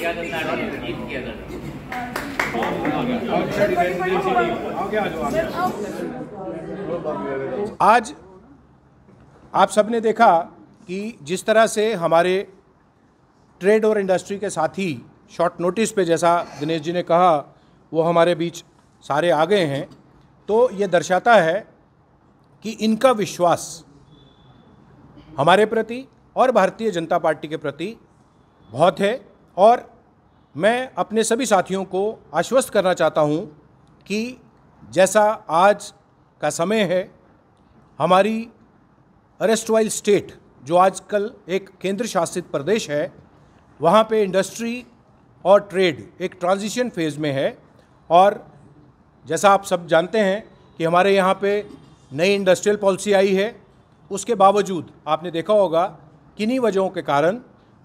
आज आप सबने देखा कि जिस तरह से हमारे ट्रेड और इंडस्ट्री के साथी शॉर्ट नोटिस पे जैसा दिनेश जी ने कहा वो हमारे बीच सारे आ गए हैं तो ये दर्शाता है कि इनका विश्वास हमारे प्रति और भारतीय जनता पार्टी के प्रति बहुत है और मैं अपने सभी साथियों को आश्वस्त करना चाहता हूँ कि जैसा आज का समय है हमारी अरेस्टवाइल स्टेट जो आजकल एक केंद्र शासित प्रदेश है वहाँ पे इंडस्ट्री और ट्रेड एक ट्रांजिशन फेज़ में है और जैसा आप सब जानते हैं कि हमारे यहाँ पे नई इंडस्ट्रियल पॉलिसी आई है उसके बावजूद आपने देखा होगा किन्हीं वजहों के कारण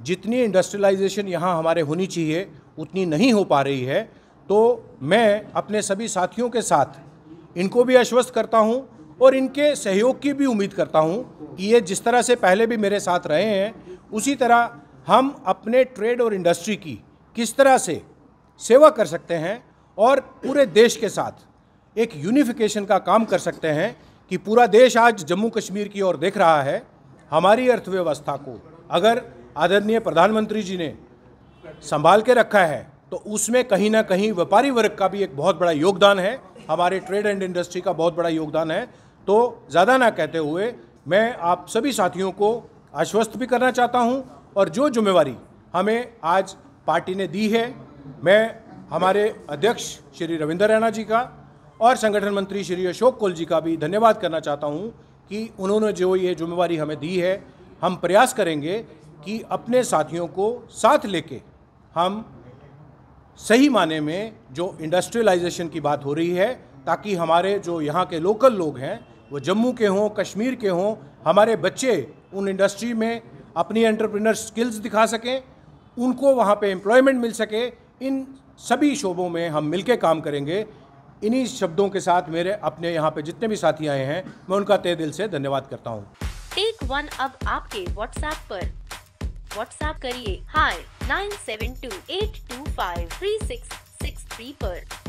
जितनी इंडस्ट्रियलाइजेशन यहाँ हमारे होनी चाहिए उतनी नहीं हो पा रही है तो मैं अपने सभी साथियों के साथ इनको भी आश्वस्त करता हूँ और इनके सहयोग की भी उम्मीद करता हूँ कि ये जिस तरह से पहले भी मेरे साथ रहे हैं उसी तरह हम अपने ट्रेड और इंडस्ट्री की किस तरह से सेवा कर सकते हैं और पूरे देश के साथ एक यूनिफिकेशन का काम कर सकते हैं कि पूरा देश आज जम्मू कश्मीर की ओर देख रहा है हमारी अर्थव्यवस्था को अगर आदरणीय प्रधानमंत्री जी ने संभाल के रखा है तो उसमें कहीं ना कहीं व्यापारी वर्ग का भी एक बहुत बड़ा योगदान है हमारे ट्रेड एंड इंडस्ट्री का बहुत बड़ा योगदान है तो ज़्यादा ना कहते हुए मैं आप सभी साथियों को आश्वस्त भी करना चाहता हूँ और जो जिम्मेवारी हमें आज पार्टी ने दी है मैं हमारे अध्यक्ष श्री रविंद्र रैना जी का और संगठन मंत्री श्री अशोक कोल जी का भी धन्यवाद करना चाहता हूँ कि उन्होंने जो ये जिम्मेवारी हमें दी है हम प्रयास करेंगे कि अपने साथियों को साथ लेके हम सही माने में जो इंडस्ट्रियलाइजेशन की बात हो रही है ताकि हमारे जो यहाँ के लोकल लोग हैं वो जम्मू के हों कश्मीर के हों हमारे बच्चे उन इंडस्ट्री में अपनी एंटरप्रेनर स्किल्स दिखा सकें उनको वहाँ पे एम्प्लॉयमेंट मिल सके इन सभी शोबों में हम मिलके काम करेंगे इन्हीं शब्दों के साथ मेरे अपने यहाँ पे जितने भी साथी आए हैं मैं उनका तय दिल से धन्यवाद करता हूँ टेक वन अब आपके व्हाट्सएप पर व्हाट्सएप करिए hi nine seven two eight two five three six six three आरोप